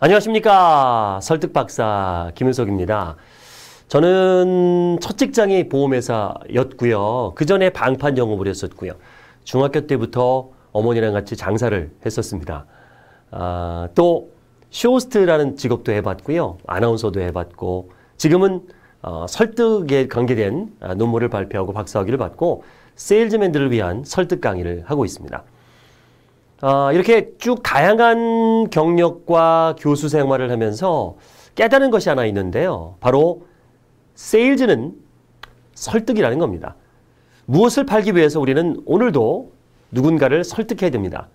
안녕하십니까. 설득박사 김윤석입니다. 저는 첫 직장이 보험회사였고요. 그 전에 방판 영업을 했었고요. 중학교 때부터 어머니랑 같이 장사를 했었습니다. 아, 또 쇼호스트라는 직업도 해봤고요. 아나운서도 해봤고 지금은 어, 설득에 관계된 논문을 발표하고 박사학위를 받고 세일즈맨들을 위한 설득 강의를 하고 있습니다. 어, 이렇게 쭉 다양한 경력과 교수 생활을 하면서 깨달은 것이 하나 있는데요. 바로 세일즈는 설득이라는 겁니다. 무엇을 팔기 위해서 우리는 오늘도 누군가를 설득해야 됩니다.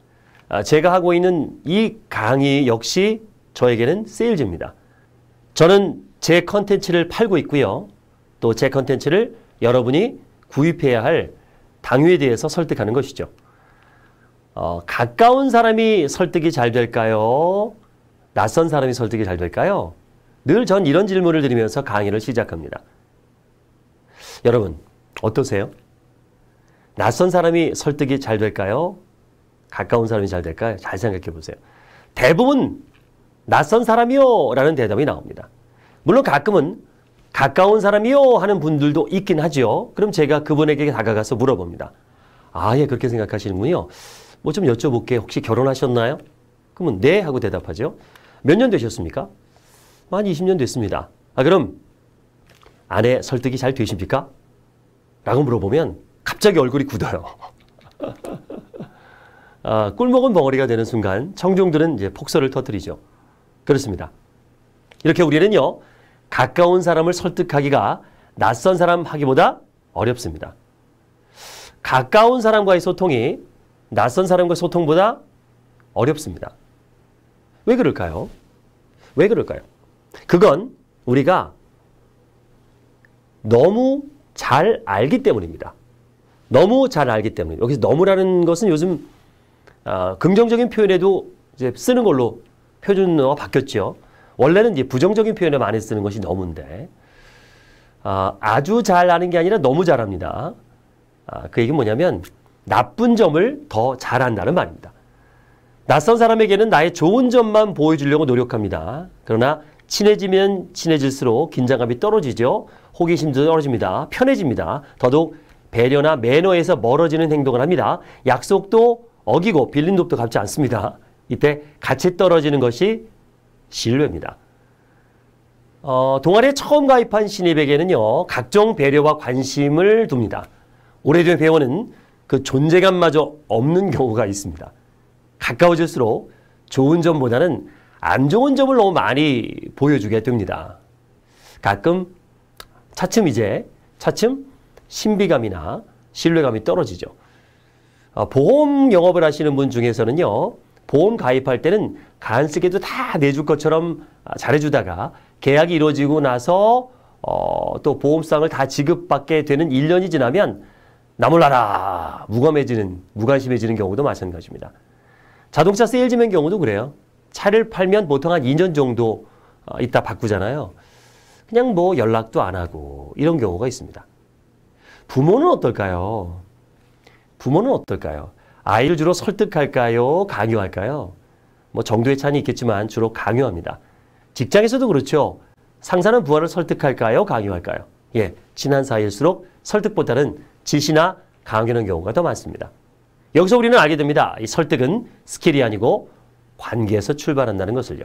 아, 제가 하고 있는 이 강의 역시 저에게는 세일즈입니다. 저는 제 컨텐츠를 팔고 있고요. 또 제 컨텐츠를 여러분이 구입해야 할 당위에 대해서 설득하는 것이죠. 어, 가까운 사람이 설득이 잘 될까요? 낯선 사람이 설득이 잘 될까요? 늘 전 이런 질문을 드리면서 강의를 시작합니다. 여러분, 어떠세요? 낯선 사람이 설득이 잘 될까요? 가까운 사람이 잘 될까요? 잘 생각해 보세요. 대부분 낯선 사람이요 라는 대답이 나옵니다. 물론 가끔은 가까운 사람이요 하는 분들도 있긴 하지 그럼 제가 그분에게 다가가서 물어봅니다. 아, 예, 그렇게 생각하시는군요. 뭐좀 여쭤볼게. 혹시 결혼하셨나요? 그러면 네 하고 대답하죠. 몇 년 되셨습니까? 만 20년 됐습니다. 아, 그럼 아내 설득이 잘 되십니까? 라고 물어보면 갑자기 얼굴이 굳어요. 아, 꿀먹은 벙어리가 되는 순간 청중들은 이제 폭설을 터뜨리죠. 그렇습니다. 이렇게 우리는요, 가까운 사람을 설득하기가 낯선 사람 하기보다 어렵습니다. 가까운 사람과의 소통이 낯선 사람과 소통보다 어렵습니다. 왜 그럴까요? 왜 그럴까요? 그건 우리가 너무 잘 알기 때문입니다. 너무 잘 알기 때문에 여기서 너무라는 것은 요즘 어, 긍정적인 표현에도 이제 쓰는 걸로 표준어가 바뀌었죠. 원래는 이제 부정적인 표현에 많이 쓰는 것이 너무인데 어, 아주 잘 아는 게 아니라 너무 잘합니다. 아, 그 얘기는 뭐냐면 나쁜 점을 더 잘한다는 말입니다. 낯선 사람에게는 나의 좋은 점만 보여주려고 노력합니다. 그러나 친해지면 친해질수록 긴장감이 떨어지죠. 호기심도 떨어집니다. 편해집니다. 더더욱 배려나 매너에서 멀어지는 행동을 합니다. 약속도 어기고 빌린 돕도 갚지 않습니다. 이때 같이 떨어지는 것이 신뢰입니다. 어, 동아리에 처음 가입한 신입에게는요. 각종 배려와 관심을 둡니다. 오래된 회원은 그 존재감마저 없는 경우가 있습니다. 가까워질수록 좋은 점보다는 안 좋은 점을 너무 많이 보여주게 됩니다. 가끔 차츰 이제 차츰 신비감이나 신뢰감이 떨어지죠. 어, 보험 영업을 하시는 분 중에서는요. 보험 가입할 때는 간쓰게도 다 내줄 것처럼 아, 잘해주다가 계약이 이루어지고 나서 어, 또 보험상을 다 지급받게 되는 1년이 지나면 나 몰라라 무감해지는 무관심해지는 경우도 마찬가지입니다. 자동차 세일즈맨 경우도 그래요. 차를 팔면 보통 한 2년 정도 어, 있다 바꾸잖아요. 그냥 뭐 연락도 안 하고 이런 경우가 있습니다. 부모는 어떨까요? 부모는 어떨까요? 아이를 주로 설득할까요? 강요할까요? 뭐 정도의 차이 있겠지만 주로 강요합니다. 직장에서도 그렇죠. 상사는 부하를 설득할까요? 강요할까요? 예, 지난 사이일수록 설득보다는 지시나 강요하는 경우가 더 많습니다. 여기서 우리는 알게 됩니다. 이 설득은 스킬이 아니고 관계에서 출발한다는 것을요.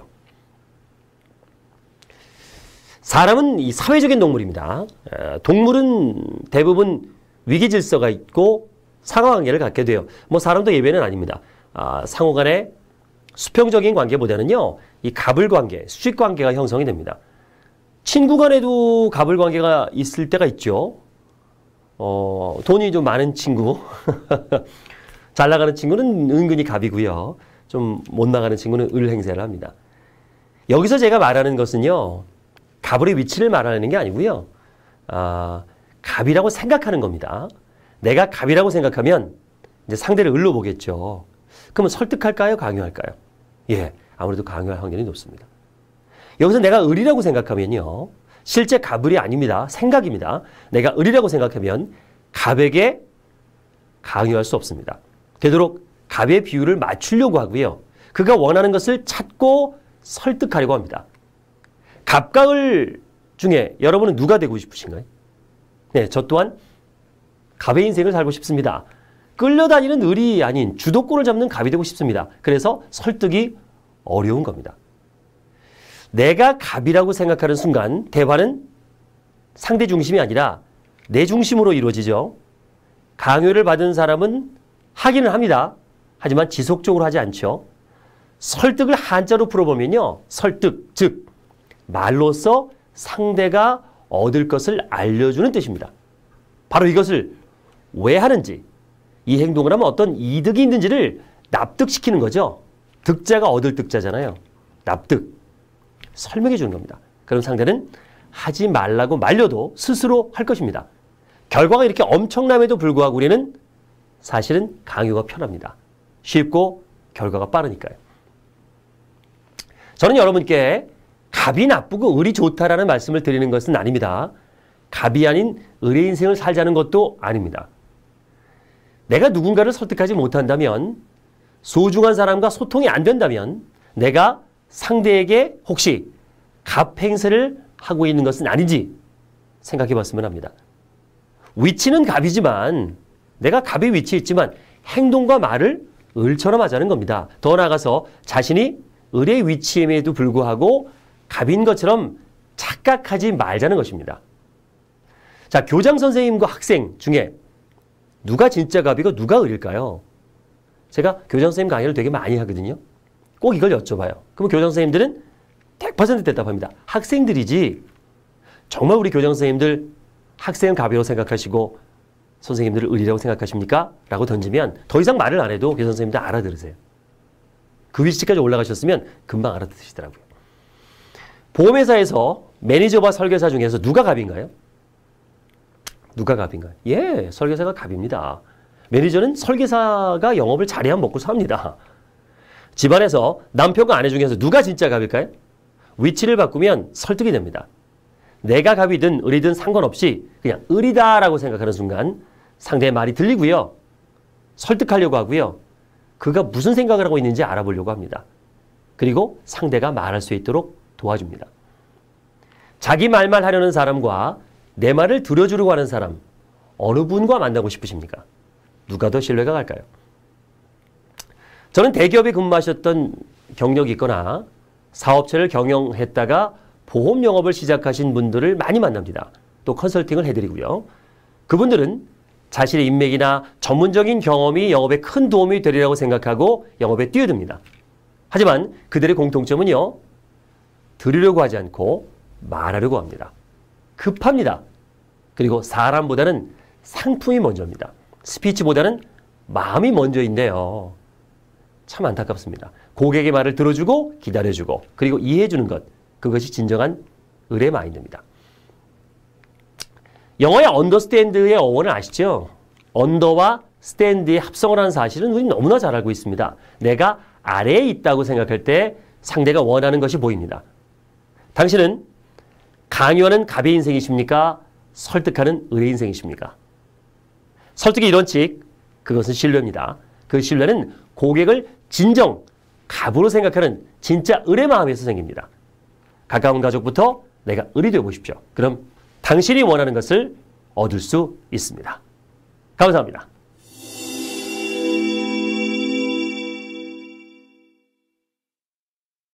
사람은 이 사회적인 동물입니다. 동물은 대부분 위기 질서가 있고 상호관계를 갖게 돼요. 뭐 사람도 예외는 아닙니다. 아, 상호간의 수평적인 관계보다는요. 이 가불관계, 수직관계가 형성이 됩니다. 친구간에도 가불관계가 있을 때가 있죠. 어, 돈이 좀 많은 친구, 잘 나가는 친구는 은근히 갑이고요. 좀 못 나가는 친구는 을행세를 합니다. 여기서 제가 말하는 것은요, 갑을의 위치를 말하는 게 아니고요. 아, 갑이라고 생각하는 겁니다. 내가 갑이라고 생각하면 이제 상대를 을로 보겠죠. 그러면 설득할까요? 강요할까요? 예, 아무래도 강요할 확률이 높습니다. 여기서 내가 을이라고 생각하면요. 실제 갑을이 아닙니다. 생각입니다. 내가 을이라고 생각하면 갑에게 강요할 수 없습니다. 되도록 갑의 비율을 맞추려고 하고요. 그가 원하는 것을 찾고 설득하려고 합니다. 갑과 을 중에 여러분은 누가 되고 싶으신가요? 네, 저 또한 갑의 인생을 살고 싶습니다. 끌려다니는 을이 아닌 주도권을 잡는 갑이 되고 싶습니다. 그래서 설득이 어려운 겁니다. 내가 갑이라고 생각하는 순간 대화는 상대 중심이 아니라 내 중심으로 이루어지죠. 강요를 받은 사람은 하기는 합니다. 하지만 지속적으로 하지 않죠. 설득을 한자로 풀어보면요. 설득, 즉 말로써 상대가 얻을 것을 알려주는 뜻입니다. 바로 이것을 왜 하는지, 이 행동을 하면 어떤 이득이 있는지를 납득시키는 거죠. 득자가 얻을 득자잖아요. 납득. 설명해 주는 겁니다. 그럼 상대는 하지 말라고 말려도 스스로 할 것입니다. 결과가 이렇게 엄청남에도 불구하고 우리는 사실은 강요가 편합니다. 쉽고 결과가 빠르니까요. 저는 여러분께 갑이 나쁘고 을이 좋다라는 말씀을 드리는 것은 아닙니다. 갑이 아닌 을의 인생을 살자는 것도 아닙니다. 내가 누군가를 설득하지 못한다면 소중한 사람과 소통이 안 된다면 내가 상대에게 혹시 갑행세를 하고 있는 것은 아닌지 생각해 봤으면 합니다. 위치는 갑이지만 내가 갑의 위치에 있지만 행동과 말을 을처럼 하자는 겁니다. 더 나아가서 자신이 을의 위치임에도 불구하고 갑인 것처럼 착각하지 말자는 것입니다. 자, 교장 선생님과 학생 중에 누가 진짜 갑이고 누가 을일까요? 제가 교장 선생님 강의를 되게 많이 하거든요. 꼭 이걸 여쭤봐요. 그럼 교장 선생님들은 100% 대답합니다. 학생들이지 정말 우리 교장 선생님들 학생 가벼워 생각하시고 선생님들을 의리라고 생각하십니까? 라고 던지면 더 이상 말을 안 해도 교장 선생님들 알아들으세요. 그 위치까지 올라가셨으면 금방 알아들으시더라고요. 보험회사에서 매니저와 설계사 중에서 누가 갑인가요? 누가 갑인가요? 예, 설계사가 갑입니다. 매니저는 설계사가 영업을 잘해야 먹고 삽니다. 집안에서 남편과 아내 중에서 누가 진짜 갑일까요? 위치를 바꾸면 설득이 됩니다. 내가 갑이든 을이든 상관없이 그냥 을이다라고 생각하는 순간 상대의 말이 들리고요. 설득하려고 하고요. 그가 무슨 생각을 하고 있는지 알아보려고 합니다. 그리고 상대가 말할 수 있도록 도와줍니다. 자기 말만 하려는 사람과 내 말을 들어주려고 하는 사람 어느 분과 만나고 싶으십니까? 누가 더 신뢰가 갈까요? 저는 대기업에 근무하셨던 경력이 있거나 사업체를 경영했다가 보험 영업을 시작하신 분들을 많이 만납니다. 또 컨설팅을 해드리고요. 그분들은 자신의 인맥이나 전문적인 경험이 영업에 큰 도움이 되리라고 생각하고 영업에 뛰어듭니다. 하지만 그들의 공통점은요. 들으려고 하지 않고 말하려고 합니다. 급합니다. 그리고 사람보다는 상품이 먼저입니다. 스피치보다는 마음이 먼저인데요. 참 안타깝습니다. 고객의 말을 들어주고 기다려주고 그리고 이해해주는 것 그것이 진정한 의뢰 마인드입니다. 영어의 언더스탠드의 어원을 아시죠? 언더와 스탠드의 합성을 하는 사실은 우리 너무나 잘 알고 있습니다. 내가 아래에 있다고 생각할 때 상대가 원하는 것이 보입니다. 당신은 강요하는 갑의 인생이십니까? 설득하는 의뢰 인생이십니까? 설득의 이론칙, 그것은 신뢰입니다. 그 신뢰는 고객을 진정, 갑으로 생각하는 진짜 을의 마음에서 생깁니다. 가까운 가족부터 내가 을이 되어보십시오. 그럼 당신이 원하는 것을 얻을 수 있습니다. 감사합니다.